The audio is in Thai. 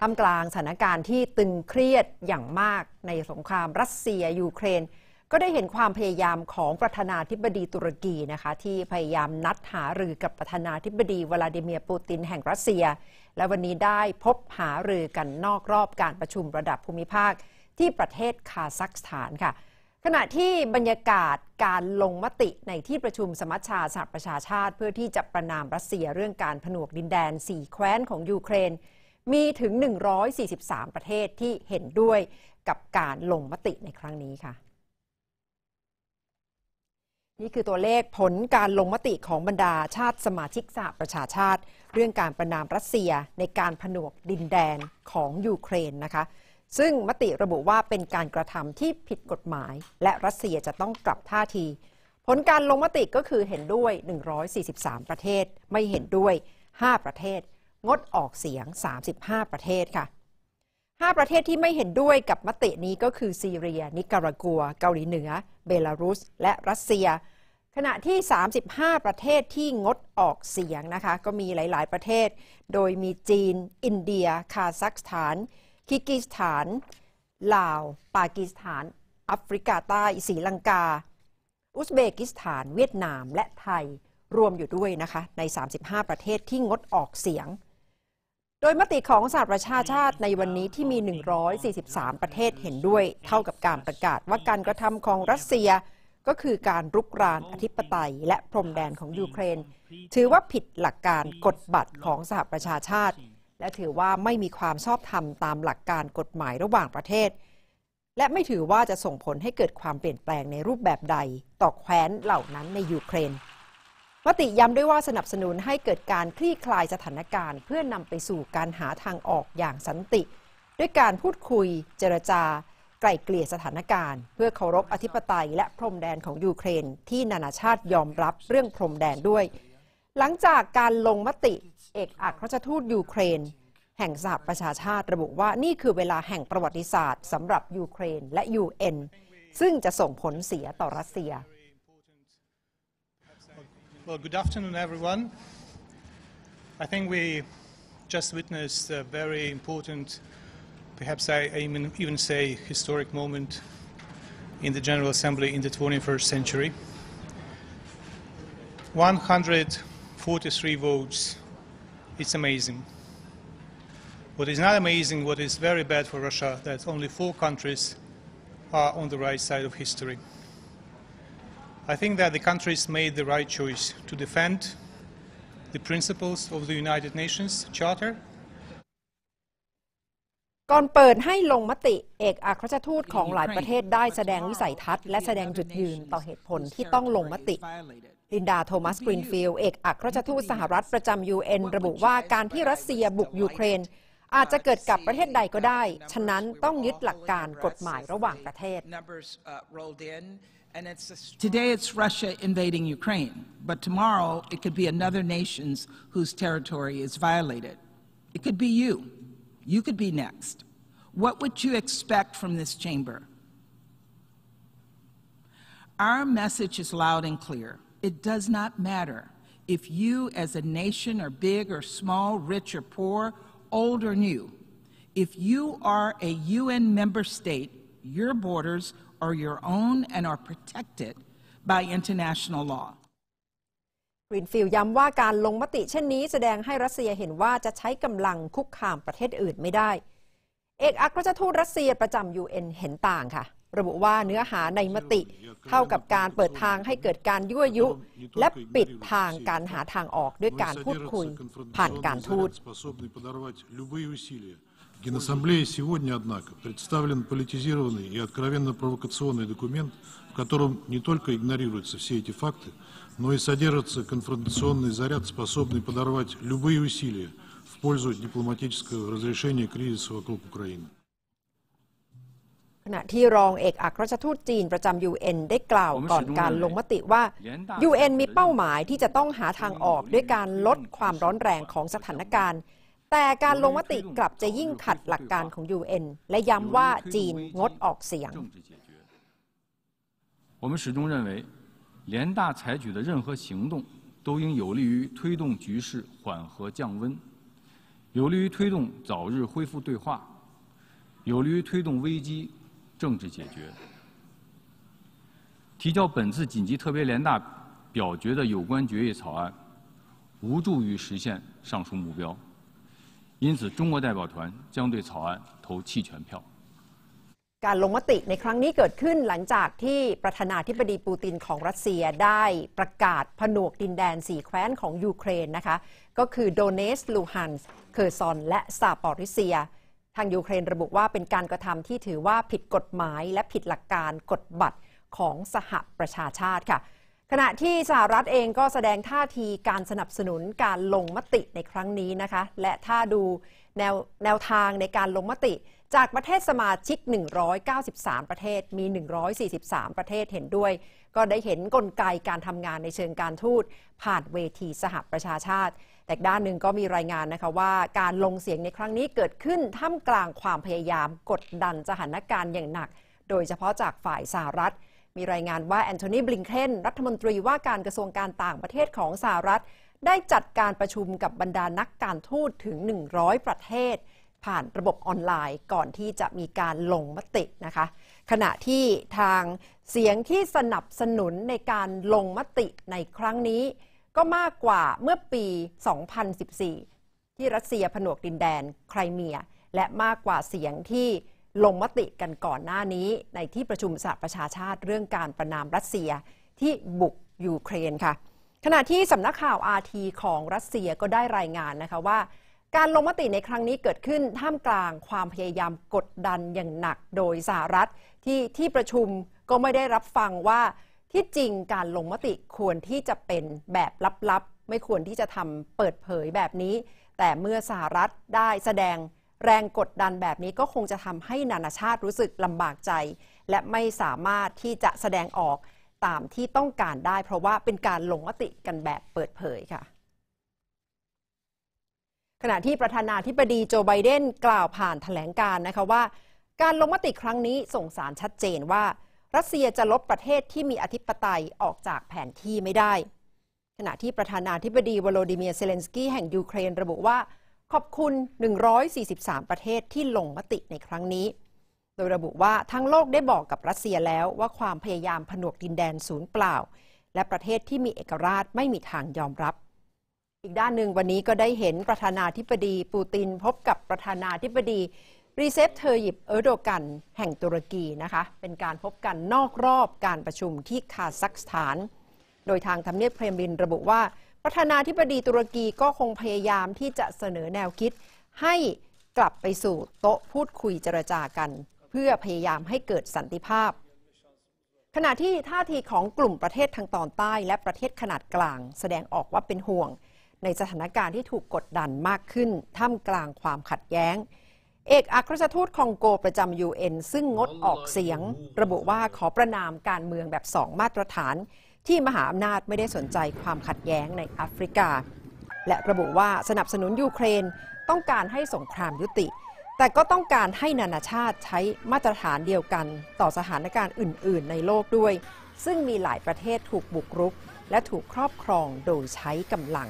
ท่ามกลางสถานการณ์ที่ตึงเครียดอย่างมากในสงครามรัสเซียยูเครน ก็ได้เห็นความพยายามของประธานาธิบดีตุรกีนะคะที่พยายามนัดหารือกับประธานาธิบดีวลาดิเมียร์ปูตินแห่งรัสเซีย และวันนี้ได้พบหารือกันนอกรอบการประชุมระดับภูมิภาคที่ประเทศคาซัคสถานค่ะ ขณะที่บรรยากาศการลงมติในที่ประชุมสมัชชาสหประชาชาติ เพื่อที่จะประนามรัสเซียเรื่องการผนวกดินแดน4แคว้นของยูเครนมีถึง 143 ประเทศที่เห็นด้วยกับการลงมติในครั้งนี้ค่ะ นี่คือตัวเลขผลการลงมติของบรรดาชาติสมาชิกสหประชาชาติ เรื่องการประนามรัสเซียในการผนวกดินแดนของยูเครนนะคะ ซึ่งมติระบุว่าเป็นการกระทำที่ผิดกฎหมาย และรัสเซียจะต้องกลับท่าที ผลการลงมติก็คือเห็นด้วย 143 ประเทศ ไม่เห็นด้วย 5 ประเทศงดออกเสียง 35 ประเทศค่ะ 5 ประเทศที่ไม่เห็นด้วยกับมตินี้ก็คือซีเรีย นิการากัว เกาหลีเหนือ เบลารุส และรัสเซีย ขณะที่ 35 ประเทศที่งดออกเสียงนะคะก็มีหลายๆประเทศ โดยมีจีน อินเดีย คาซัคสถาน คิกิสถาน ลาว ปากีสถานแอฟริกาใต้สีลังกา อุซเบกิสถาน เวียดนาม และไทย รวมอยู่ด้วยนะคะใน 35 ประเทศที่งดออกเสียงโดยมติของสหประชาชาติในวันนี้ที่มี 143 ประเทศเห็นด้วยเท่ากับการประกาศว่าการกระทำของรัสเซีย ก็คือการรุกรานอธิปไตย และพรมแดนของยูเครน ถือว่าผิดหลักการกฎบัตรของสหประชาชาติ และถือว่าไม่มีความชอบธรรมตามหลักการกฎหมายระหว่างประเทศ และไม่ถือว่าจะส่งผลให้เกิดความเปลี่ยนแปลงในรูปแบบใดต่อแคว้นเหล่านั้นในยูเครนมติย้ำด้วยว่าสนับสนุนให้เกิดการคลี่คลายสถานการณ์ เพื่อนำไปสู่การหาทางออกอย่างสันติ ด้วยการพูดคุย เจรจา ไกล่เกลี่ยสถานการณ์ เพื่อเคารพอธิปไตยและพรมแดนของยูเครน ที่นานาชาติยอมรับเรื่องพรมแดนด้วย หลังจากการลงมติเอกอัครราชทูตยูเครน แห่งสหประชาชาติระบุว่านี่คือเวลาแห่งประวัติศาสตร์สำหรับยูเครน และ UN ซึ่งจะส่งผลเสียต่อรัสเซีย Well, good afternoon, everyone. I think we just witnessed a very important, perhaps I even say historic moment in the General Assembly in the 21st century. 143 votes, it's amazing. What is not amazing, what is very bad for Russia, that only four countries are on the right side of history. I think that the countries made the right choice to defend the principles of the United Nations Charter. ก่อนเปิดให้ลงมติ เอกอัครราชทูตของหลายประเทศได้แสดงวิสัยทัศน์และแสดงจุดยืนต่อเหตุผลที่ต้องลงมติ ลินดาโทมัสกรีนฟิลด์เอกอัครราชทูตสหรัฐประจำยูเอ็นระบุว่า การที่รัสเซียบุกยูเครนอาจจะเกิดกับประเทศใดก็ได้ ฉะนั้นต้องยึดหลักการกฎหมายระหว่างประเทศ It's Today it's Russia invading Ukraine, but tomorrow it could be another nation whose territory is violated. It could be you. You could be next. What would you expect from this chamber? Our message is loud and clear. It does not matter if you as a nation are big or small, rich or poor, old or new. If you are a UN member state, your borders are your own and are protected by international law. กรีนฟิลย้ำว่าการลงมติเช่นนี้ แสดงให้รัสเซียเห็นว่า จะใช้กำลังคุกคามประเทศอื่นไม่ได้ เอกอัครราชทูตรัสเซียประจำยูเอ็นเห็นต่างค่ะ ระบุว่าเนื้อหาในมติ เท่ากับการเปิดทางให้เกิดการยั่วยุ และปิดทางการหาทางออก ด้วยการพูดคุย ผ่านการทูต Генассамблее сегодня, однако, представлен политизированный и откровенно провокационный документ, в котором не только игнорируются все эти факты, но и содержится конфронтационный заряд, способный подорвать любые усилия в пользу дипломатического разрешения кризиса вокруг Украины. ขณะที่รองเอกอัครราชทูตจีนประจำ UN ได้กล่าวก่อนการลงมติว่า UN มีเป้าหมายที่จะต้องหาทางออกด้วยการลดความร้อนแรงของสถานการณ์但，是，我们始终认为，联大采取的任何行动都应有利于推动局势缓和降温，有利于推动早日恢复对话，有利于推动危机政治解决。提交本次紧急特别联大表决的有关决议草案，无助于实现上述目标。因此，中国代表团将对草案投弃权票。การลงมติ ในครั้งนี้ เกิดขึ้น หลังจาก ที่ประธานาธิบดีปูตินของรัสเซีย ได้ประกาศผนวกดินแดนสี่แคว้น ของยูเครนนะคะ ก็คือ โดเนสลูฮันส์เคอร์ซอน และซาปอริเซีย ทางยูเครนระบุว่า เป็นการกระทำที่ถือว่า ผิดกฎหมาย และผิดหลักการกฎบัตรของสหประชาชาติค่ะขณะที่สหรัฐเองก็แสดงท่าทีการสนับสนุนการลงมติในครั้งนี้นะคะ และถ้าดูแนวแนวทางในการลงมติจากประเทศสมาชิก 193 ประเทศมี 143 ประเทศเห็นด้วย ก็ได้เห็นนกลไกการทำงานในเชิงการทูต ผ่านเวทีสหประชาชาติ แต่ด้านหนึ่งก็มีรายงานนะคะว่าการลงเสียงในครั้งนี้เกิดขึ้นท่ามกลางความพยายามกดดันสถานการณ์อย่างหนัก โดยเฉพาะจากฝ่ายสหรัฐมีรายงานว่า แอนโทนีบลิงเคนรัฐมนตรีว่าการกระทรวงการต่างประเทศของสหรัฐ ได้จัดการประชุมกับบรรดานักการทูตถึง 100 ประเทศ ผ่านระบบออนไลน์ก่อนที่จะมีการลงมติ นะคะ ขณะที่ทางเสียงที่สนับสนุนในการลงมติในครั้งนี้ ก็มากกว่าเมื่อปี 2014 ที่รัสเซียผนวกดินแดนไครเมีย และมากกว่าเสียงที่ลงมติกันก่อนหน้านี้ในที่ประชุมสหประชาชาติเรื่องการประนามรัสเซียที่บุกยูเครนค่ะ ขณะที่สำนักข่าวอาทีของรัสเซียก็ได้รายงานนะคะว่า การลงมติในครั้งนี้เกิดขึ้นท่ามกลางความพยายามกดดันอย่างหนักโดยสหรัฐที่ที่ประชุมก็ไม่ได้รับฟังว่าที่จริงการลงมติควรที่จะเป็นแบบลับๆ ไม่ควรที่จะทำเปิดเผยแบบนี้ แต่เมื่อสหรัฐได้แสดงแรงกดดันแบบนี้ก็คงจะทำให้นานาชาติรู้สึกลำบากใจ และไม่สามารถที่จะแสดงออกตามที่ต้องการได้ เพราะว่าเป็นการลงมติกันแบบเปิดเผยค่ะ ขณะที่ประธานาธิบดีโจไบเดนกล่าวผ่านถแถลงการนะคะว่า การลงมติครั้งนี้ส่งสารชัดเจนว่า รัสเซียจะลบประเทศที่มีอธิปไตยออกจากแผนที่ไม่ได้ ขณะที่ประธานาธิบดีวโลดิเมียเซเลนสกี้แห่งยูเครน ระบุว่าขอบคุณ 143 ประเทศที่ลงมติในครั้งนี้ โดยระบุว่าทั้งโลกได้บอกกับรัสเซียแล้ว ว่าความพยายามผนวกดินแดนศูนย์เปล่า และประเทศที่มีเอกราชไม่มีทางยอมรับ อีกด้านหนึ่งวันนี้ก็ได้เห็นประธานาธิบดีปูตินพบกับประธานาธิบดี รีเซฟเธอหยิบเออร์โดกันแห่งตุรกีนะคะ เป็นการพบกันนอกรอบการประชุมที่คาซัคสถาน โดยทางทำเนียบเพรมลินระบุว่าประธานาธิบดีตุรกีก็คงพยายามที่จะเสนอแนวคิดให้กลับไปสู่โต๊ะพูดคุยเจรจากันเพื่อพยายามให้เกิดสันติภาพ ขณะที่ท่าทีของกลุ่มประเทศทางตอนใต้และประเทศขนาดกลางแสดงออกว่าเป็นห่วงในสถานการณ์ที่ถูกกดดันมากขึ้นท่ามกลางความขัดแย้ง เอกอัครราชทูตคองโกประจำยูเอ็นซึ่งงดออกเสียงระบุว่าขอประนามการเมืองแบบสองมาตรฐานที่มหาอำนาจไม่ได้สนใจความขัดแย้งในแอฟริกา และระบุว่าสนับสนุนยูเครนต้องการให้สงครามยุติ แต่ก็ต้องการให้นานาชาติใช้มาตรฐานเดียวกันต่อสถานการณ์อื่น ๆ ในโลกด้วย ซึ่งมีหลายประเทศถูกบุกรุก และถูกครอบครองโดยใช้กำลัง